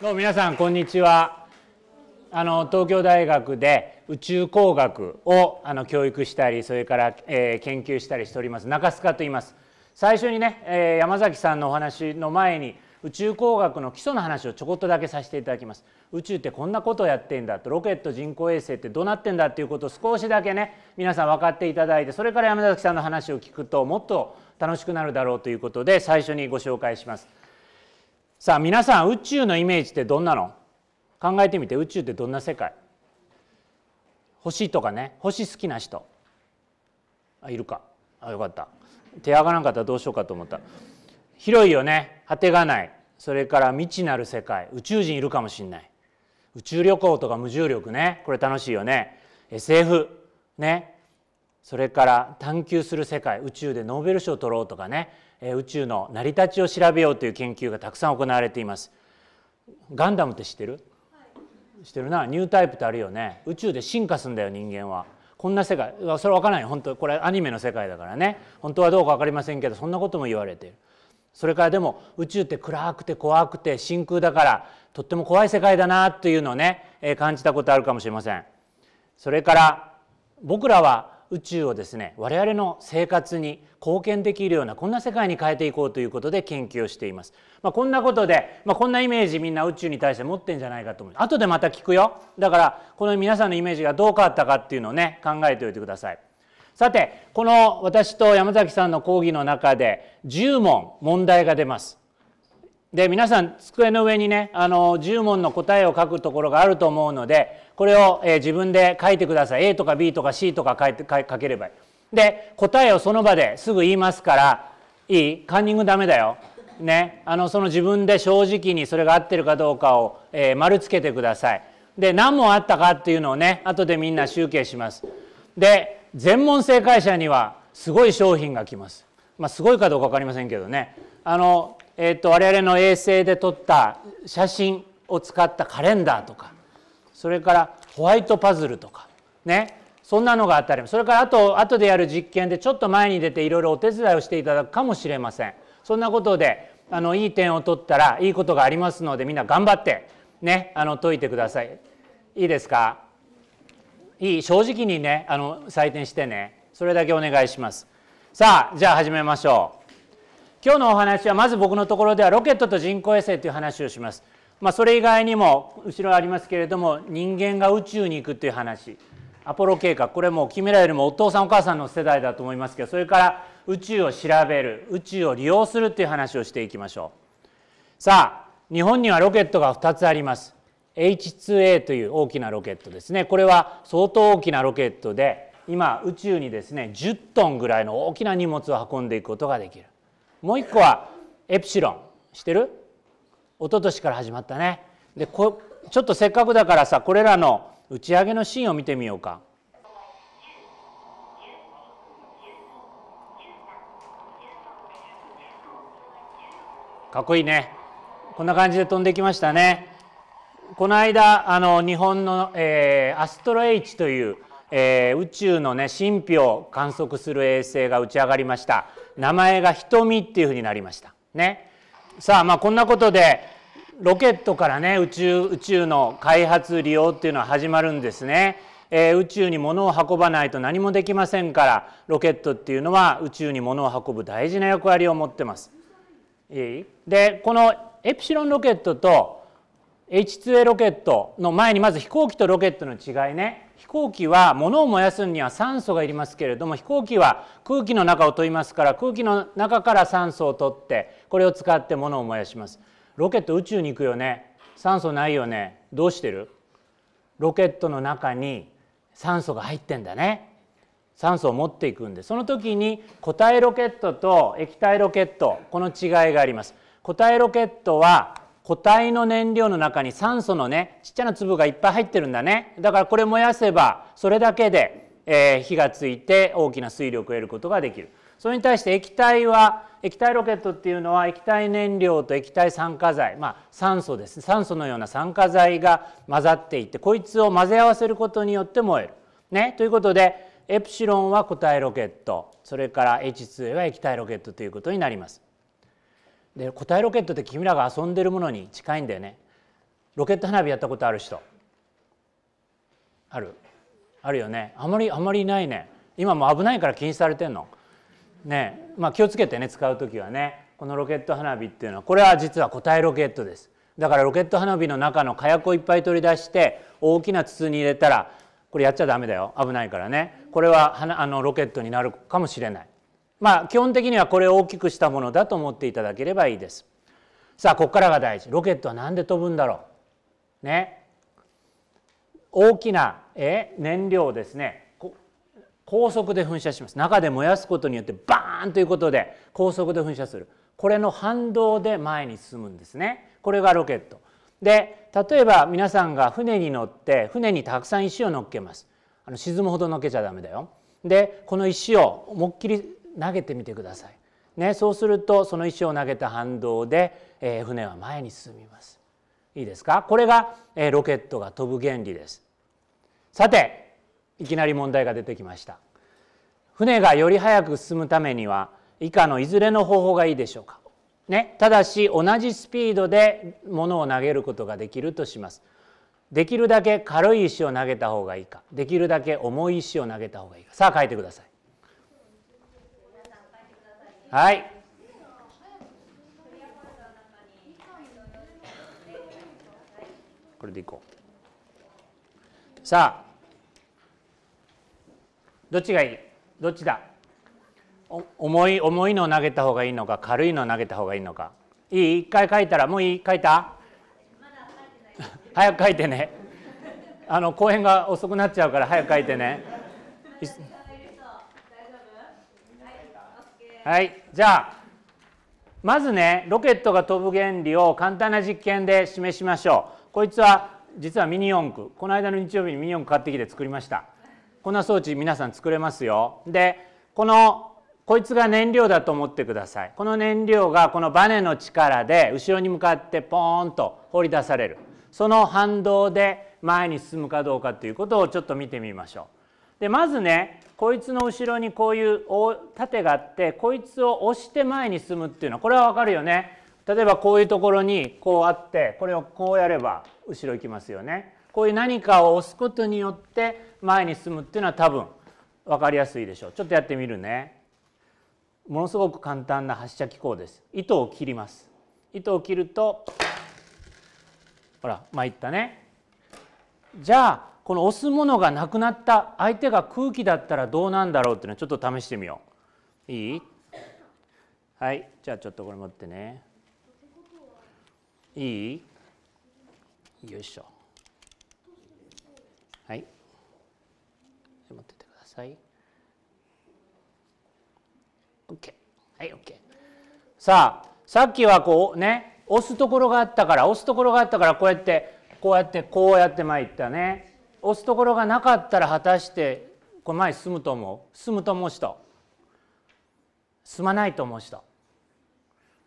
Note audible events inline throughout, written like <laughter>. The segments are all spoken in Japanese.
どうも皆さんこんにちはあの東京大学で宇宙工学をあの教育したりそれから、えー、研究したりしております中須賀と言います最初にね、えー、山崎さんのお話の前に宇宙工学の基礎の話をちょこっとだけさせていただきます宇宙ってこんなことをやってんだとロケット人工衛星ってどうなってんだっていうことを少しだけね皆さん分かっていただいてそれから山崎さんの話を聞くともっと楽しくなるだろうということで最初にご紹介しますさあ皆さん宇宙のイメージってどんなの考えてみて宇宙ってどんな世界星とかね星好きな人あいるかあよかった手上がらんかったらどうしようかと思った広いよね果てがないそれから未知なる世界宇宙人いるかもしんない宇宙旅行とか無重力ねこれ楽しいよね SF ねそれから探求する世界宇宙でノーベル賞を取ろうとかね宇宙の成り立ちを調べようという研究がたくさん行われていますガンダムって知ってる、はい、知ってるなニュータイプってあるよね宇宙で進化すんだよ人間はこんな世界それ分からない本当これアニメの世界だからね本当はどうか分かりませんけどそんなことも言われているそれからでも宇宙って暗くて怖くて真空だからとっても怖い世界だなというのをね感じたことあるかもしれませんそれから僕らは宇宙をですね我々の生活に貢献できるようなこんな世界に変えていこうということで研究をしています、まあ、こんなことで、まあ、こんなイメージみんな宇宙に対して持ってんじゃないかと思います後でまた聞くよだからこの皆さんのイメージがどう変わったかっていうのをね考えておいてくださいさてこの私と山崎さんの講義の中で10問問題が出ますで皆さん机の上にねあの10問の答えを書くところがあると思うのでこれを、えー、自分で書いてください A とか B とか C とか書いて書ければいい。で答えをその場ですぐ言いますからいいカンニングダメだよ。ねあのその自分で正直にそれが合ってるかどうかを、えー、丸つけてください。で何問あったかっていうのをね後でみんな集計します。で全問正解者にはすごい商品が来ます。まあ、すごいかどうか分かりませんけどね。あのえー、と我々の衛星で撮った写真を使ったカレンダーとかそれからホワイトパズルとかねそんなのが当たり前それからあと後でやる実験でちょっと前に出ていろいろお手伝いをしていただくかもしれませんそんなことであのいい点を取ったらいいことがありますのでみんな頑張ってねあの解いてくださいいいですかいい正直にねあの採点してねそれだけお願いしますさあじゃあ始めましょう今日のお話はまず僕のところではロケットと人工衛星という話をします。まあ、それ以外にも後ろありますけれども人間が宇宙に行くという話アポロ計画これも君らよりもお父さんお母さんの世代だと思いますけどそれから宇宙を調べる宇宙を利用するという話をしていきましょうさあ日本にはロケットが2つあります H2A という大きなロケットですねこれは相当大きなロケットで今宇宙にですね10トンぐらいの大きな荷物を運んでいくことができるもう一個はエプシロンしてる一昨年から始まったねでこちょっとせっかくだからさこれらの打ち上げのシーンを見てみようか。かっこいいねこんな感じで飛んできましたねこの間あの日本の、えー、アストロ H というえー、宇宙のね神秘を観測する衛星が打ち上がりました名前が瞳っていうふうになりましたねさあまあこんなことでロケットからね宇宙宇宙の開発利用っていうのは始まるんですね、えー、宇宙に物を運ばないと何もできませんからロケットっていうのは宇宙に物を運ぶ大事な役割を持ってますいいでこのエプシロンロケットと H2A ロケットの前にまず飛行機とロケットの違いね飛行機は物を燃やすには酸素がいりますけれども飛行機は空気の中を飛びますから空気の中から酸素を取ってこれを使って物を燃やしますロケット宇宙に行くよね酸素ないよねどうしてるロケットの中に酸素が入ってんだね酸素を持っていくんでその時に固体ロケットと液体ロケットこの違いがあります固体ロケットは固体の燃料の中に酸素のねちっちゃな粒がいっぱい入ってるんだねだからこれ燃やせばそれだけで、えー、火がついて大きな水力を得ることができるそれに対して液体は液体ロケットっていうのは液体燃料と液体酸化剤まあ酸素です酸素のような酸化剤が混ざっていてこいつを混ぜ合わせることによって燃える。ね、ということでエプシロンは固体ロケットそれから H2A は液体ロケットということになります。で固体ロケットって君らが遊んでるものに近いんだよねロケット花火やったことある人あるあるよねあまりあまりいないね今も危ないから禁止されてんのねまあ気をつけてね使う時はねこのロケット花火っていうのはこれは実は固体ロケットですだからロケット花火の中の火薬をいっぱい取り出して大きな筒に入れたらこれやっちゃダメだよ危ないからねこれはあのロケットになるかもしれないまあ基本的にはこれを大きくしたものだと思っていただければいいです。さあここからが大事ロケットは何で飛ぶんだろうね大きなえ燃料をですね高速で噴射します中で燃やすことによってバーンということで高速で噴射するこれの反動で前に進むんですねこれがロケットで例えば皆さんが船に乗って船にたくさん石を乗っけますあの沈むほど乗っけちゃダメだよでこの石を思いっきり投げてみてください。ね、そうするとその石を投げた反動で、えー、船は前に進みます。いいですかこれが、えー、ロケットが飛ぶ原理です。さていきなり問題が出てきました。船がより早く進むためには以下のいずれの方法がいいでしょうか、ね、ただし同じスピードで物を投げることができるとします。できるだけ軽い石を投げた方がいいかできるだけ重い石を投げた方がいいかさあ書いてください。はい。これでいこう。さあ、どっちがいいどっちだ重い重いのを投げた方がいいのか軽いのを投げた方がいいのかいい一回書いたらもういい書いた、早く書いてねあの公演が遅くなっちゃうから早く書いてねはいじゃあまずねロケットが飛ぶ原理を簡単な実験で示しましょうこいつは実はミニ四駆この間の日曜日にミニ四駆買ってきて作りましたこんな装置皆さん作れますよでこのこいつが燃料だと思ってくださいこの燃料がこのバネの力で後ろに向かってポーンと放り出されるその反動で前に進むかどうかということをちょっと見てみましょうでまずねこいつの後ろにこういう盾があってこいつを押して前に進むっていうのはこれは分かるよね。例えばこういうところにこうあってこれをこうやれば後ろ行きますよね。こういう何かを押すことによって前に進むっていうのは多分分かりやすいでしょう。ちょっとやってみるね。ものすごく簡単な発射機構です。糸を切ります。糸を切るとほら参ったね。じゃあこの押すものがなくなった相手が空気だったらどうなんだろうっていうのをちょっと試してみよういいはいじゃあちょっとこれ持ってねいいよいしょはい持っててください OK はい OK さあさっきはこうね押すところがあったから押すところがあったからこうやってこうやってこうやってまいったね押すところがなかったら果たしてこれ前進むと思う進むと思う人進まないと思う人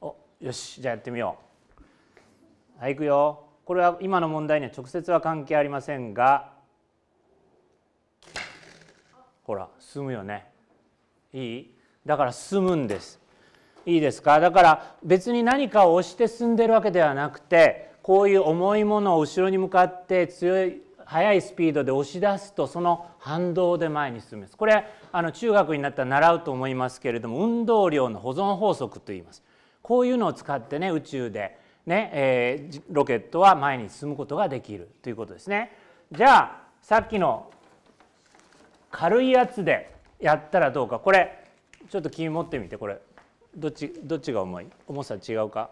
およしじゃあやってみようはい行くよこれは今の問題には直接は関係ありませんがほら進むよねいいだから進むんですいいですかだから別に何かを押して進んでるわけではなくてこういう重いものを後ろに向かって強い速いスピードで押し出すとその反動で前に進むですこれあの中学になったら習うと思いますけれども運動量の保存法則と言いますこういうのを使ってね宇宙でね、えー、ロケットは前に進むことができるということですねじゃあさっきの軽いやつでやったらどうかこれちょっと君持ってみてこれどっちどっちが重い重さ違うか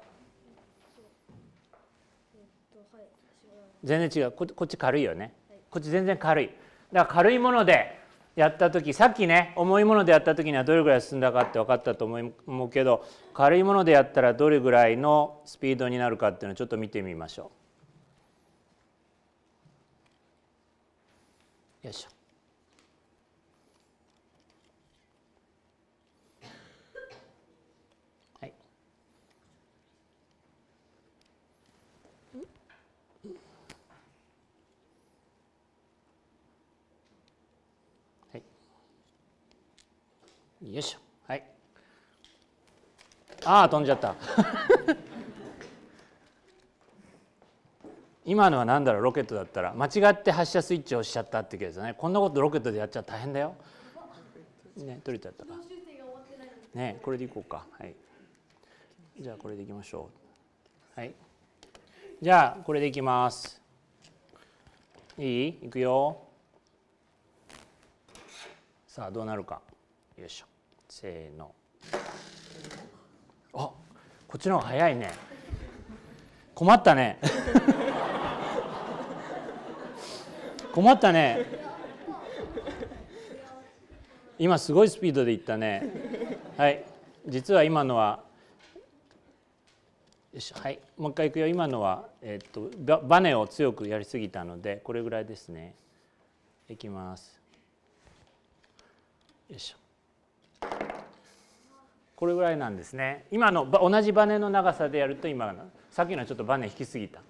全然違うこっち軽いよねこっち全然軽いだから軽いものでやった時さっきね重いものでやった時にはどれぐらい進んだかって分かったと思うけど軽いものでやったらどれぐらいのスピードになるかっていうのをちょっと見てみましょう。よいしょ。よいしょはいああ飛んじゃった <laughs> 今のは何だろうロケットだったら間違って発射スイッチを押しちゃったってけどねこんなことロケットでやっちゃ大変だよね取れちゃったかねこれでいこうかはいじゃあこれでいきましょうはいじゃあこれでいきますいいいくよさあどうなるかよいしょせーのあこっちの方が早いね困ったね <laughs> 困ったね今すごいスピードでいったねはい実は今のはよいしょはいもう一回いくよ今のは、えっとバネを強くやりすぎたのでこれぐらいですねいきますよいしょこれぐらいなんですね今の同じバネの長さでやると今さっきのはちょっとバネ引きすぎた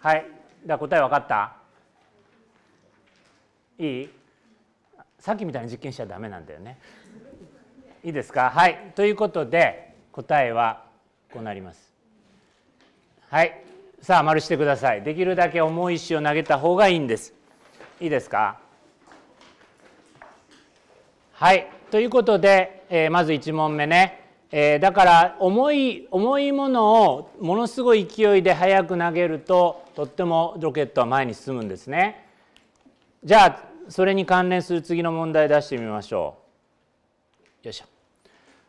はいだ答え分かったいいさっきみたいに実験しちゃダメなんだよねいいですかはいということで答えはこうなりますはいさあ丸してくださいできるだけ重い石を投げた方がいいんですいいですかはいということでえまず1問目ね、えだから重い重いものをものすごい勢いで速く投げるととってもロケットは前に進むんですね。じゃあそれに関連する次の問題出してみましょう。よいしょ。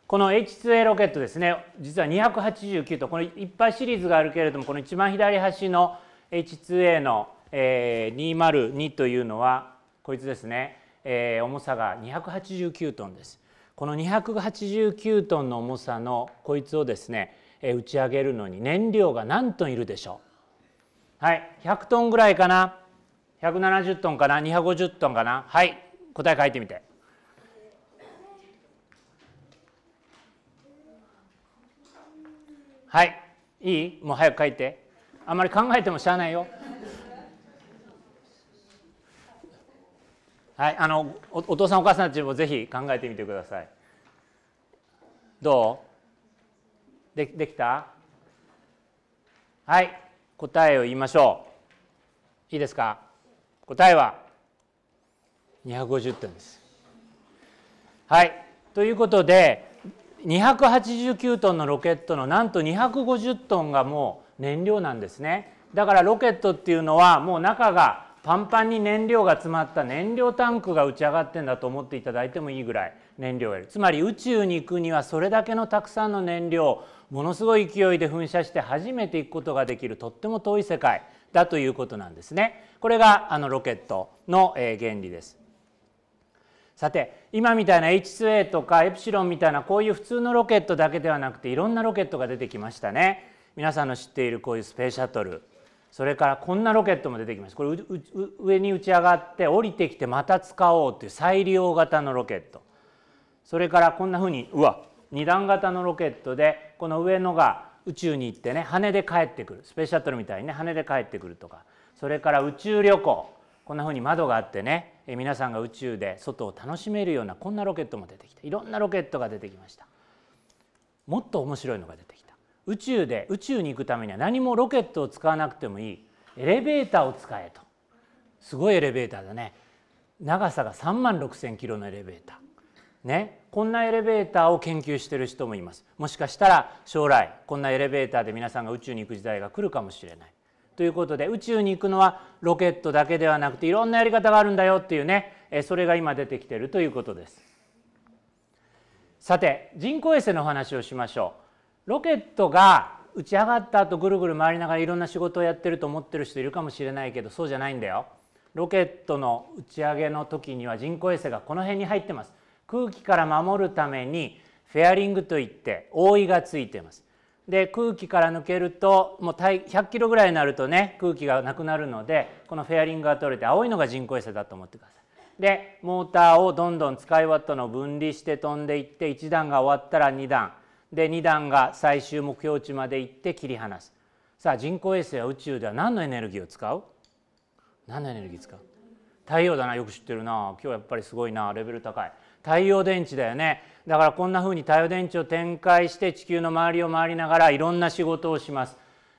この H2A ロケットですね実は289とこのいっぱいシリーズがあるけれどもこの一番左端の H2A の、え202というのはこいつですね、え重さが289トンです。この289トンの重さのこいつをですね打ち上げるのに燃料が何トンいるでしょうはい100トンぐらいかな170トンかな250トンかなはい答え書いてみて。はいいいもう早く書いてあまり考えてもしゃあないよはい、あのお父さんお母さんたちもぜひ考えてみてください。どうでできたはい答えを言いましょう。いいですか答えは250点です。はいということで289トンのロケットのなんと250トンがもう燃料なんですね。だからロケットっていうのはもう中がパンパンに燃料が詰まった燃料タンクが打ち上がってんだと思っていただいてもいいぐらい燃料を得るつまり宇宙に行くにはそれだけのたくさんの燃料ものすごい勢いで噴射して初めて行くことができるとっても遠い世界だということなんですね。これがあのロケットの原理です。さて今みたいな H2A とかエプシロンみたいなこういう普通のロケットだけではなくていろんなロケットが出てきましたね。皆さんの知っているこういうスペースシャトルそれからこんなロケットも出てきますこれ上に打ち上がって降りてきてまた使おうという再利用型のロケットそれからこんなふうにうわ2段型のロケットでこの上のが宇宙に行ってね羽で帰ってくるスペースシャトルみたいにね羽で帰ってくるとかそれから宇宙旅行こんなふうに窓があってね皆さんが宇宙で外を楽しめるようなこんなロケットも出てきていろんなロケットが出てきましたもっと面白いのが出てきた宇宙で宇宙に行くためには何もロケットを使わなくてもいいエレベーターを使えとすごいエレベーターだね長さが3万6,000キロのエレベーターねこんなエレベーターを研究してる人もいますもしかしたら将来こんなエレベーターで皆さんが宇宙に行く時代が来るかもしれないということで宇宙に行くのはロケットだけではなくていろんなやり方があるんだよっていうねそれが今出てきてるということですさて人工衛星のお話をしましょうロケットが打ち上がった後ぐるぐる回りながらいろんな仕事をやってると思ってる人いるかもしれないけどそうじゃないんだよ。ロケットの打ち上げの時には人工衛星がこの辺に入ってます。空気から守るためにフェアリングといって覆いがついてます。で空気から抜けるともう100キロぐらいになるとね空気がなくなるのでこのフェアリングが取れて青いのが人工衛星だと思ってください。でモーターをどんどん使い終わったのを分離して飛んでいって1段が終わったら2段で2段が最終目標値まで行って切り離すさあ人工衛星は宇宙では何のエネルギーを使う何のエネルギー使う太陽だなよく知ってるな今日やっぱりすごいなレベル高い太陽電池だよねだからこんなふうに太陽電池を展開して地球の周りを回りながらいろんな仕事をします、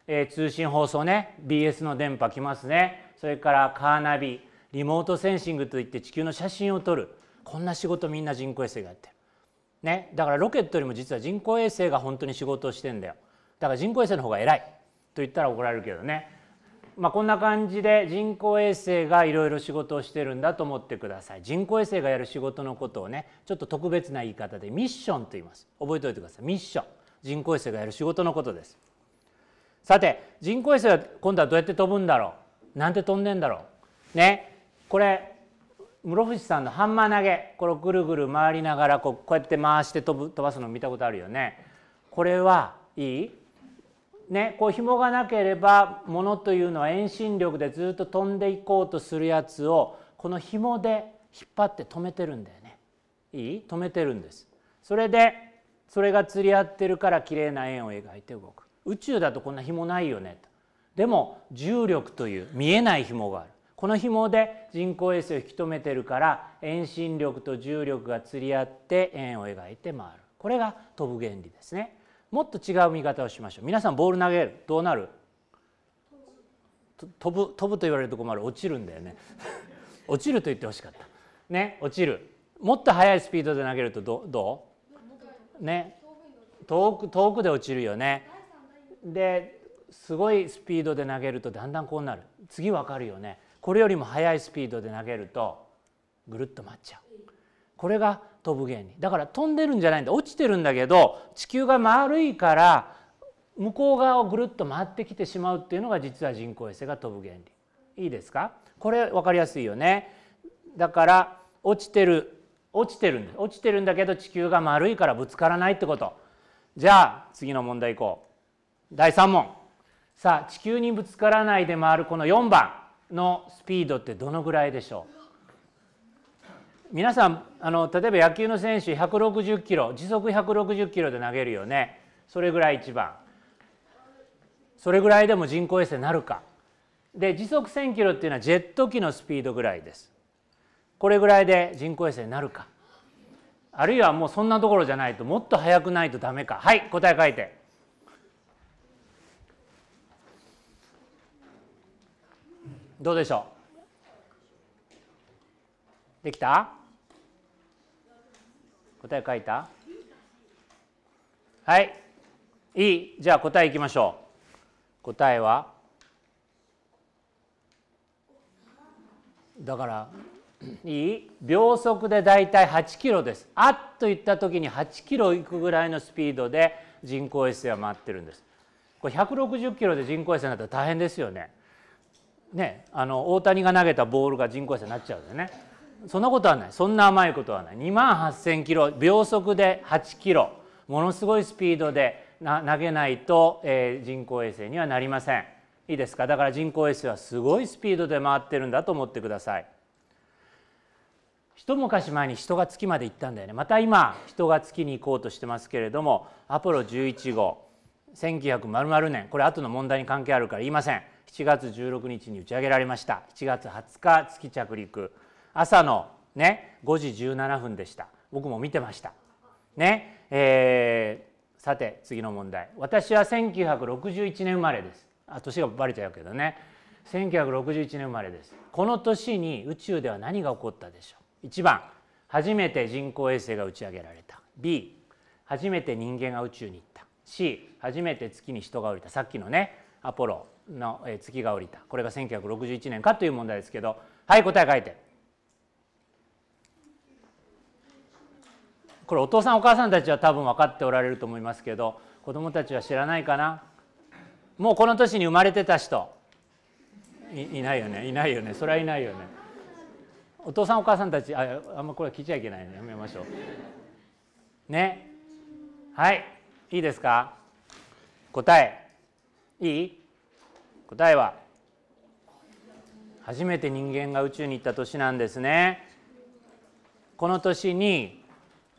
えー、通信放送ね BS の電波来ますねそれからカーナビリモートセンシングといって地球の写真を撮るこんな仕事みんな人工衛星がやってるね、だからロケットよりも実は人工衛星が本当に仕事をしてんだよだから人工衛星の方が偉いと言ったら怒られるけどね、まあ、こんな感じで人工衛星がいろいろ仕事をしてるんだと思ってください人工衛星がやる仕事のことをねちょっと特別な言い方でミッションと言います覚えておいてくださいミッション人工衛星がやる仕事のことですさて人工衛星は今度はどうやって飛ぶんだろうなんて飛んでんだろうねこれ室伏さんのハンマー投げこれをぐるぐる回りながらこうこうやって回して飛ぶ飛ばすの見たことあるよね。これはいいね、こう紐がなければものというのは遠心力でずっと飛んでいこうとするやつをこの紐で引っ張って止めてるんだよねいい止めてるんですそれでそれが釣り合ってるから綺麗な円を描いて動く宇宙だとこんな紐ないよねとでも重力という見えない紐があるこの紐で人工衛星を引き止めてるから遠心力と重力が釣り合って円を描いて回るこれが飛ぶ原理ですねもっと違う見方をしましょう皆さんボール投げるどうなる飛ぶ飛ぶと言われると困る落ちるんだよね <laughs> 落ちると言ってほしかったね落ちるもっと速いスピードで投げるとどどうね遠く遠くで落ちるよねですごいスピードで投げるとだんだんこうなる次わかるよねこれよりも速いスピードで投げるとぐるっと回っちゃうこれが飛ぶ原理だから飛んでるんじゃないんだ落ちてるんだけど地球が丸いから向こう側をぐるっと回ってきてしまうっていうのが実は人工衛星が飛ぶ原理いいですかこれ分かりやすいよねだから落ちてる落ちてるんで落ちてるんだけど地球が丸いからぶつからないってことじゃあ次の問題いこう第3問さあ地球にぶつからないで回るこの4番のスピードってどのぐらいでしょう皆さんあの例えば野球の選手160キロ時速160キロで投げるよねそれぐらい一番それぐらいでも人工衛星なるかで時速1000キロっていうのはジェット機のスピードぐらいですこれぐらいで人工衛星なるかあるいはもうそんなところじゃないともっと速くないとダメかはい答え書いて。どうでしょうできた答え書いたはいいいじゃあ答えいきましょう答えはだからいい秒速でだいたい8キロですあっといった時に8キロいくぐらいのスピードで人工衛星は回ってるんですこれ160キロで人工衛星になったら大変ですよねね、あの大谷が投げたボールが人工衛星になっちゃうんでねそんなことはないそんな甘いことはない2万8,000キロ秒速で8キロものすごいスピードで投げないと、えー、人工衛星にはなりませんいいですかだから人工衛星はすごいスピードで回ってるんだと思ってください一昔前に人が月まで行ったんだよねまた今人が月に行こうとしてますけれどもアポロ11号1900年これ後の問題に関係あるから言いません7月16日に打ち上げられました7月20日月着陸朝のね5時17分でした僕も見てましたねえー、さて次の問題私は1961年生まれですあ年がバレちゃうけどね1961年生まれですこの年に宇宙では何が起こったでしょう1番初めて人工衛星が打ち上げられた B 初めて人間が宇宙に行った C 初めて月に人が降りたさっきのねアポロの月が降りたこれが1961年かという問題ですけどはい答え書いてこれお父さんお母さんたちは多分分かっておられると思いますけど子どもたちは知らないかなもうこの年に生まれてた人いないよねいないよねそれはいないよねお父さんお母さんたちああんまこれ聞いちゃいけないねやめましょうねはいいいですか答えいい答えは初めて人間が宇宙に行った年なんですね。この年に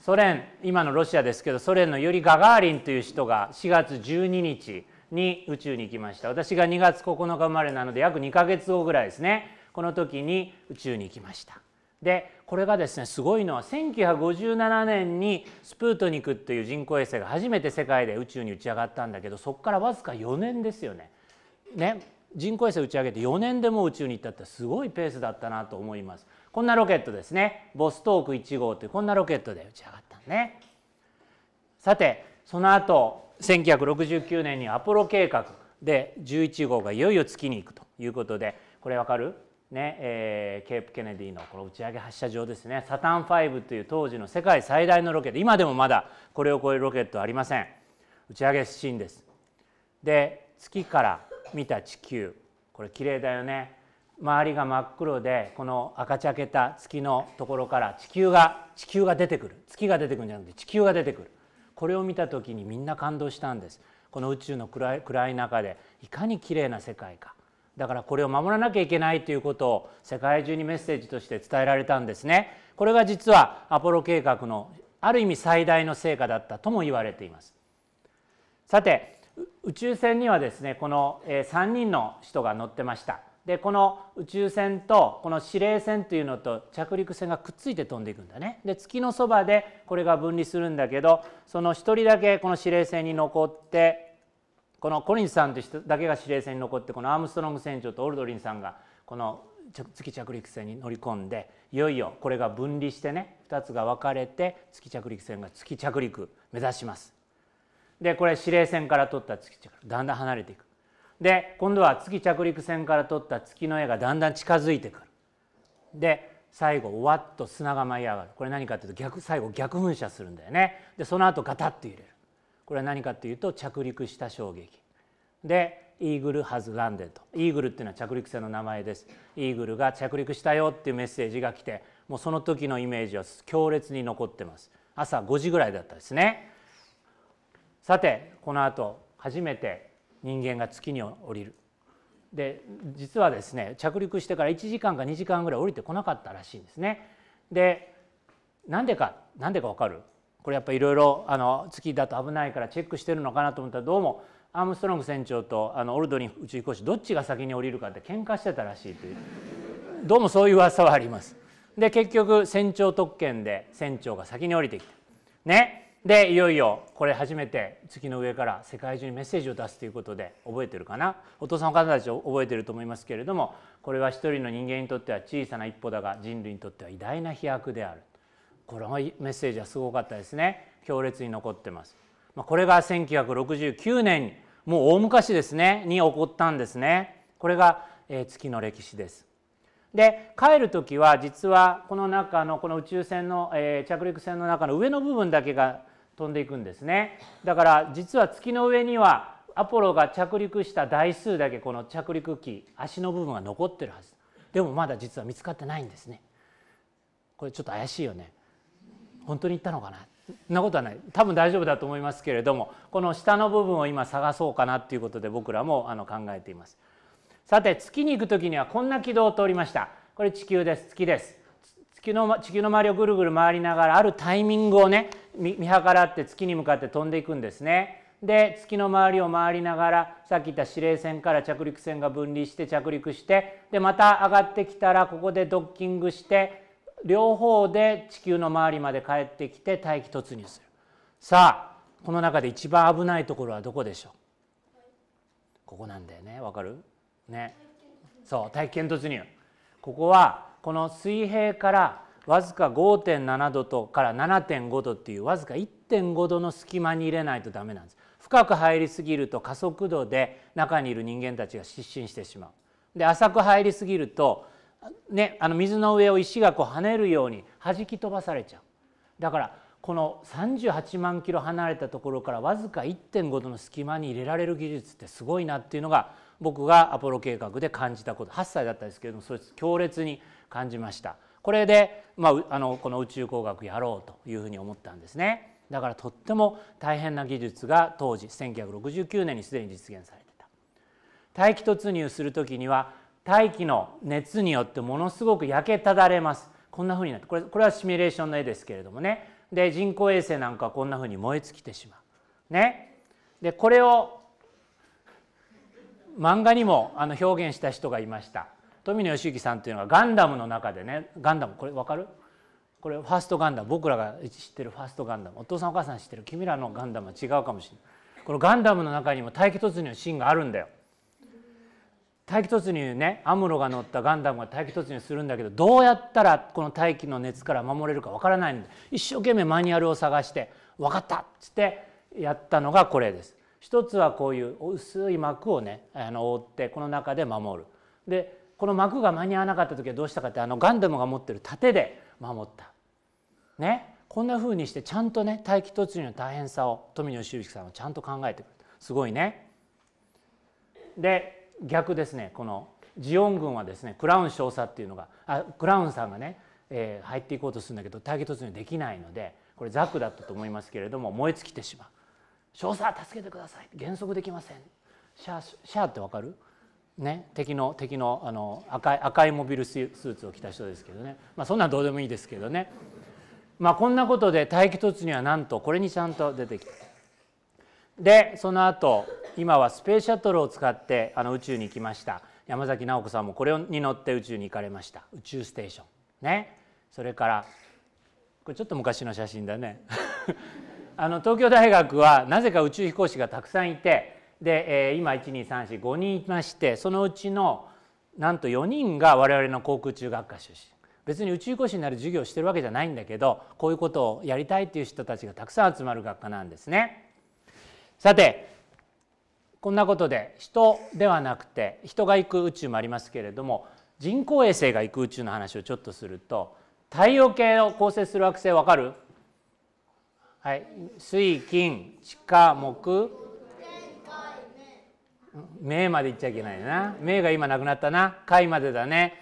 ソ連今のロシアですけどソ連のユリ・ガガーリンという人が4月12日に宇宙に行きました私が2月9日生まれなので約2ヶ月後ぐらいですねこの時に宇宙に行きましたでこれがですねすごいのは1957年にスプートニクっていう人工衛星が初めて世界で宇宙に打ち上がったんだけどそこからわずか4年ですよね。ね人工衛星打ち上げて4年でも宇宙に行ったってすごいペースだったなと思います。こんなロケットですねボストーク1号ってこんなロケットで打ち上がったね。さてその後1969年にアポロ計画で11号がいよいよ月に行くということでこれわかるねえー、ケープ・ケネディのこの打ち上げ発射場ですねサタン5という当時の世界最大のロケット今でもまだこれを超えるロケットありません打ち上げシーンですで月から見た地球これ綺麗だよね周りが真っ黒でこの赤茶けた月のところから地球が地球が出てくる月が出てくるんじゃなくて地球が出てくるこれを見た時にみんな感動したんですこの宇宙の暗い暗い中でいかに綺麗な世界かだからこれを守らなきゃいけないということを世界中にメッセージとして伝えられたんですねこれが実はアポロ計画のある意味最大の成果だったとも言われていますさて宇宙船にはですねこの3人の人が乗ってましたでこの宇宙船とこの司令船というのと着陸船がくっついて飛んでいくんだねで月のそばでこれが分離するんだけどその1人だけこの司令船に残ってこのコリンさんという人だけが司令船に残ってこのアームストロング船長とオルドリンさんがこの月着陸船に乗り込んでいよいよこれが分離してね2つが分かれて月着陸船が月着陸目指します。でこれ司令船から撮った月着陸だんだん離れていく。で今度は月着陸船から撮った月の絵がだんだん近づいてくる。で最後わっと砂が舞い上がるこれ何かっていうと逆最後逆噴射するんだよね。でその後ガタッと揺れる。これは何かというと着陸した衝撃でイーグル・ハズ・ランデとイーグルっていうのは着陸船の名前ですイーグルが着陸したよっていうメッセージが来てもうその時のイメージは強烈に残ってます朝5時ぐらいだったですねさてこの後初めて人間が月に降りるで実はですね着陸してから1時間か2時間ぐらい降りてこなかったらしいんですねでなんでかなんでかわかるこれやっぱいろいろ月だと危ないからチェックしてるのかなと思ったらどうもアームストロング船長とあのオルドリン宇宙飛行士どっちが先に降りるかって喧嘩してたらしいというどうもそういう噂はあります。で結局船長特権で船長が先に降りてきた。ね、でいよいよこれ初めて月の上から世界中にメッセージを出すということで覚えてるかなお父さんお母さんたち覚えてると思いますけれどもこれは一人の人間にとっては小さな一歩だが人類にとっては偉大な飛躍であるこのメッセージはすごかったですね強烈に残ってますこれが1969年もう大昔ですねに起こったんですねこれが月の歴史ですで帰る時は実はこの中のこの宇宙船の、え着陸船の中の上の部分だけが飛んでいくんですねだから実は月の上にはアポロが着陸した台数だけこの着陸機足の部分が残ってるはずでもまだ実は見つかってないんですねこれちょっと怪しいよね本当に行ったのかなそんなことはない多分大丈夫だと思いますけれどもこの下の部分を今探そうかなっていうことで僕らもあの考えていますさて月に行く時にはこんな軌道を通りましたこれ地球です月です月の地球の周りをぐるぐる回りながらあるタイミングをね見計らって月に向かって飛んでいくんですねで月の周りを回りながらさっき言った指令船から着陸船が分離して着陸してでまた上がってきたらここでドッキングして両方で地球の周りまで帰ってきて大気突入するさあこの中で一番危ないところはどこでしょうここなんだよねわかるねそう大気圏突入ここはこの水平からわずか5.7度とから7.5度っていうわずか1.5度の隙間に入れないとダメなんです深く入りすぎると加速度で中にいる人間たちが失神してしまうで浅く入りすぎるとね、あの水の上を石がこう跳ねるように弾き飛ばされちゃうだからこの38万キロ離れたところからわずか1.5度の隙間に入れられる技術ってすごいなっていうのが僕がアポロ計画で感じたこと8歳だったんですけれどもそれ強烈に感じましたこれで、まあ、あのこの宇宙工学やろうというふうに思ったんですねだからとっても大変な技術が当時1969年にすでに実現されてた大気突入するきには大気の熱によってものすごく焼けただれます。こんな風になってこれこれはシミュレーションの絵ですけれどもねで人工衛星なんかはこんな風に燃え尽きてしまう。ね、でこれを漫画にもあの表現した人がいました富野義行さんというのがガンダムの中でねガンダムこれ分かるこれファーストガンダム僕らが知ってるファーストガンダムお父さんお母さん知ってる君らのガンダムは違うかもしれないこのガンダムの中にも大気突入のシーンがあるんだよ大気突入ねアムロが乗ったガンダムが大気突入するんだけどどうやったらこの大気の熱から守れるかわからないので一生懸命マニュアルを探して「分かった!」っつってやったのがこれです。一つはこういう薄い膜をねあの覆ってこの中で守る。でこの膜が間に合わなかった時はどうしたかってあのガンダムが持ってる盾で守った。ねこんな風にしてちゃんとね大気突入の大変さを富野修之さんはちゃんと考えてくるすごいね。で逆ですねこのジオン軍はですねクラウン少佐っていうのがあクラウンさんがね、えー、入っていこうとするんだけど待機突入できないのでこれザクだったと思いますけれども燃え尽きてしまう「少佐助けてください減速できません」シャー「シャー」ってわかるね、敵の敵のあの赤い赤いモビルスーツを着た人ですけどね、まあ、そんなんどうでもいいですけどね、まあ、こんなことで大気突入はなんとこれにちゃんと出てきてでその後今はスペースシャトルを使ってあの宇宙に行きました山崎直子さんもこれに乗って宇宙に行かれました宇宙ステーションねそれからこれちょっと昔の写真だね <laughs> あの東京大学はなぜか宇宙飛行士がたくさんいてで、えー、今12345人いましてそのうちのなんと4人が我々の航空中学科出身別に宇宙飛行士になる授業をしてるわけじゃないんだけどこういうことをやりたいっていう人たちがたくさん集まる学科なんですね。さてこんなことで人ではなくて人が行く宇宙もありますけれども人工衛星が行く宇宙の話をちょっとすると太陽系を構成する惑星わかるはい、水金地下木明までいっちゃいけないな明が今なくなったな海までだね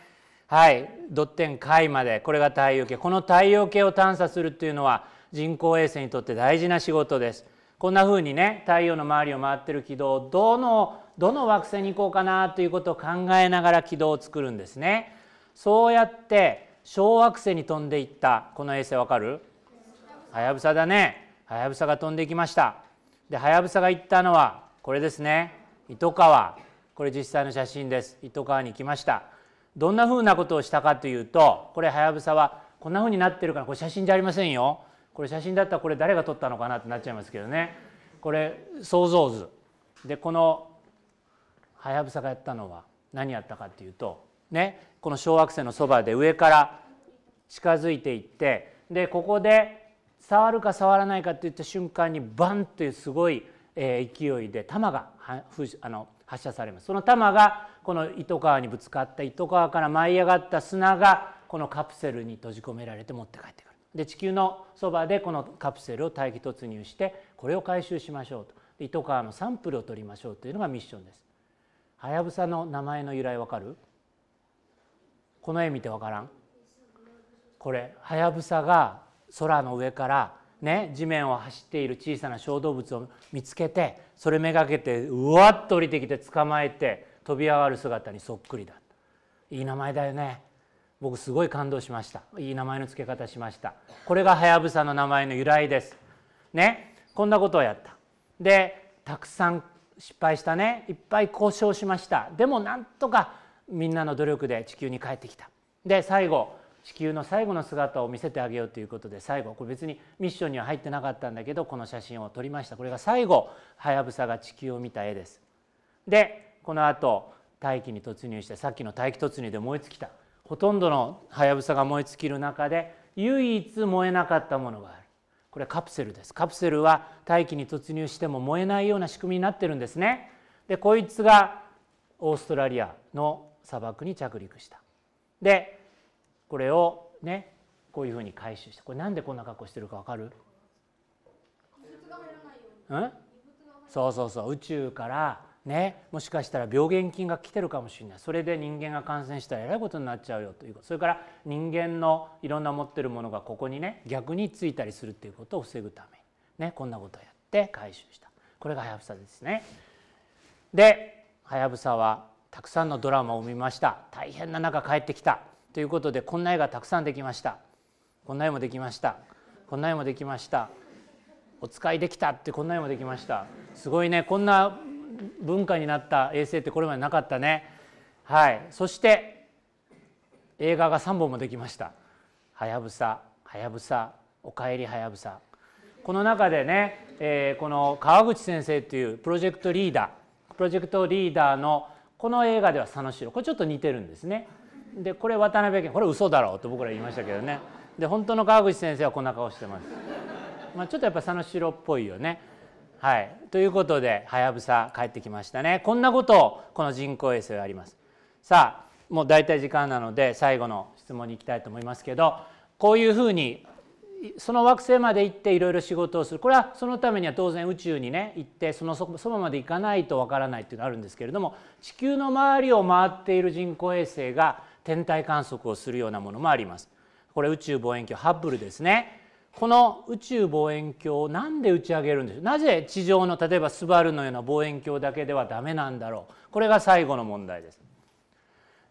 はいドッテン海までこれが太陽系この太陽系を探査するっていうのは人工衛星にとって大事な仕事です。こんな風にね太陽の周りを回ってる軌道をどのどの惑星に行こうかなということを考えながら軌道を作るんですね。そうやって小惑星に飛んでいったこの衛星わかるはやぶさだねはやぶさが飛んでいきましたではやぶさが行ったのはこれですね糸川これ実際の写真です糸川に来ましたどんなふうなことをしたかというとこれはやぶさはこんなふうになってるからこれ写真じゃありませんよこれ写真だったらこれ誰が撮ったのかなってなっちゃいますけどねこれ想像図でこのはやぶさがやったのは何やったかっていうとねこの小惑星のそばで上から近づいていってでここで触るか触らないかっていった瞬間にバンというすごい勢いで弾があの発射されますその弾がこの糸川にぶつかった糸川から舞い上がった砂がこのカプセルに閉じ込められて持って帰ってくる。で地球のそばでこのカプセルを大気突入してこれを回収しましょうと糸川のサンプルを取りましょうというのがミッションです。はやぶさの名前の由来わかるこの絵見てわからんこれはやぶさが空の上からね地面を走っている小さな小動物を見つけてそれめがけてうわっと降りてきて捕まえて飛び上がる姿にそっくりだいい名前だよね僕すごい感動しましたいい名前の付け方しましたこれがはやぶさの名前の由来ですねこんなことをやったでたくさん失敗したねいっぱい交渉しましたでもなんとかみんなの努力で地球に帰ってきたで最後地球の最後の姿を見せてあげようということで最後これ別にミッションには入ってなかったんだけどこの写真を撮りましたこれが最後はやぶさが地球を見た絵ですでこのあと大気に突入してさっきの大気突入で燃え尽きたほとんどのはやぶさが燃え尽きる中で唯一燃えなかったものがあるこれカプセルですカプセルは大気に突入しても燃えないような仕組みになってるんですねでこいつがオーストラリアの砂漠に着陸したでこれをねこういうふうに回収してこれなんでこんな格好してるかわかるうんそうそうそう宇宙からね、もしかしたら病原菌が来てるかもしれないそれで人間が感染したらえらいことになっちゃうよということそれから人間のいろんな持ってるものがここにね逆についたりするっていうことを防ぐために、ね、こんなことをやって回収したこれがはやぶさですね。ではやぶさはたくさんのドラマを見ました大変な中帰ってきたということでこんな絵がたくさんできましたこんな絵もできましたこんな絵もできましたお使いできたってこんな絵もできましたすごいねこんな文化になった衛星ってこれまでなかったねはいそして映画が3本もできました「はやぶさ」「はやぶさ」「おかえりはやぶさ」この中でね、えー、この川口先生というプロジェクトリーダープロジェクトリーダーのこの映画では佐野史郎これちょっと似てるんですね。でこれ渡辺家これ嘘だろうと僕ら言いましたけどねで本当の川口先生はこんな顔してます。まあ、ちょっとやっぱ佐野史郎っぽいよね。はい、ということではやぶさ帰ってきましたねこんなことをこの人工衛星はやりますさあもう大体時間なので最後の質問に行きたいと思いますけどこういうふうにその惑星まで行っていろいろ仕事をするこれはそのためには当然宇宙にね行ってそのそばまで行かないとわからないっていうのがあるんですけれども地球の周りを回っている人工衛星が天体観測をするようなものもあります。これ宇宙望遠鏡ハッブルですねこの宇宙望遠鏡を何で打ち上げるんでしょうなぜ地上の例えばスバルのような望遠鏡だけではダメなんだろうこれが最後の問題です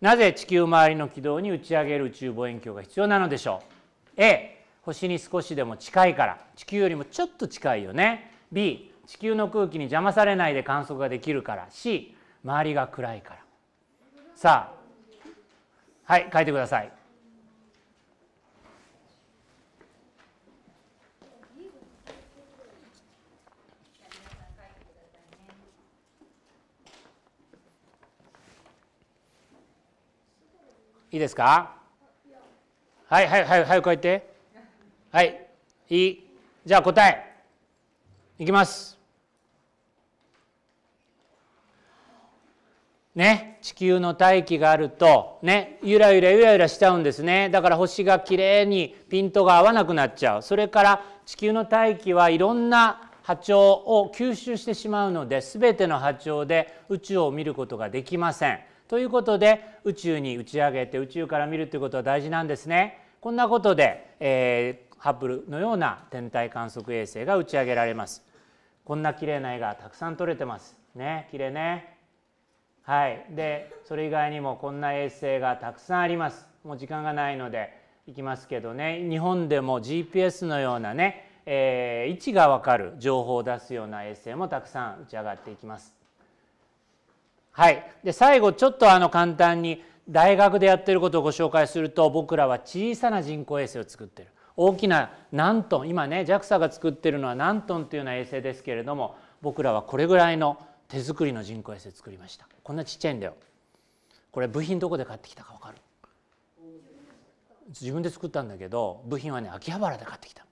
なぜ地球周りの軌道に打ち上げる宇宙望遠鏡が必要なのでしょう A 星に少しでも近いから地球よりもちょっと近いよね B 地球の空気に邪魔されないで観測ができるから C 周りが暗いからさあはい書いてくださいいいですかはいはいはいはいこうやってはいいいじゃあ答えいきますね地球の大気があるとねゆらゆらゆらゆらしちゃうんですねだから星がきれいにピントが合わなくなっちゃうそれから地球の大気はいろんな波長を吸収してしまうので全ての波長で宇宙を見ることができません。ということで宇宙に打ち上げて宇宙から見るということは大事なんですね。こんなことで、えー、ハッブルのような天体観測衛星が打ち上げられます。こんな綺麗な絵がたくさん撮れてます。ね、綺麗ね。はい、でそれ以外にもこんな衛星がたくさんあります。もう時間がないのでいきますけどね日本でも GPS のようなね、えー、位置がわかる情報を出すような衛星もたくさん打ち上がっていきます。はい、で最後ちょっとあの簡単に大学でやってることをご紹介すると僕らは小さな人工衛星を作ってる大きな何トン今ね JAXA が作ってるのは何トンていうような衛星ですけれども僕らはこれぐらいの手作りの人工衛星作りましたこんなちっちゃいんだよこれ部品どこで買ってきたか分かる自分で作ったんだけど部品はね秋葉原で買ってきた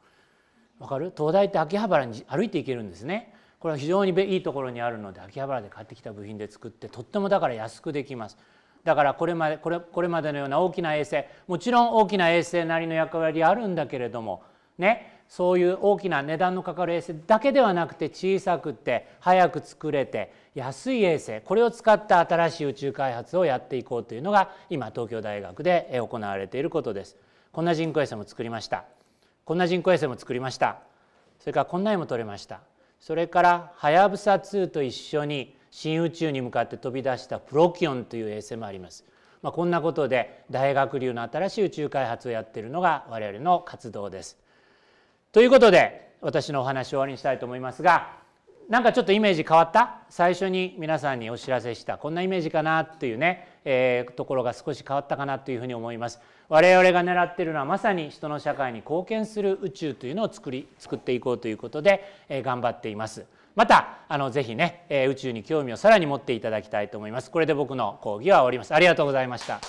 分かる東大って秋葉原に歩いて行けるんですねこれは非常にいいところにあるので秋葉原で買ってきた部品で作ってとってもだから安くできます。だからこれまでこれこれまでのような大きな衛星もちろん大きな衛星なりの役割あるんだけれどもねそういう大きな値段のかかる衛星だけではなくて小さくて早く作れて安い衛星これを使った新しい宇宙開発をやっていこうというのが今東京大学で行われていることです。こんな人工衛星も作りました。こんな人工衛星も作りました。それからこんな絵も撮れました。それからはやぶさ2と一緒に新宇宙に向かって飛び出したプロキオンという衛星もあります。まあ、こんなことで大学流の新しい宇宙開発をやっているのが我々の活動です。ということで私のお話を終わりにしたいと思いますがなんかちょっとイメージ変わった最初に皆さんにお知らせしたこんなイメージかなっていうね、えー、ところが少し変わったかなというふうに思います。我々が狙っているのはまさに人の社会に貢献する宇宙というのを作り作っていこうということで、え頑張っています。またあのぜひね、え宇宙に興味をさらに持っていただきたいと思います。これで僕の講義は終わります。ありがとうございました。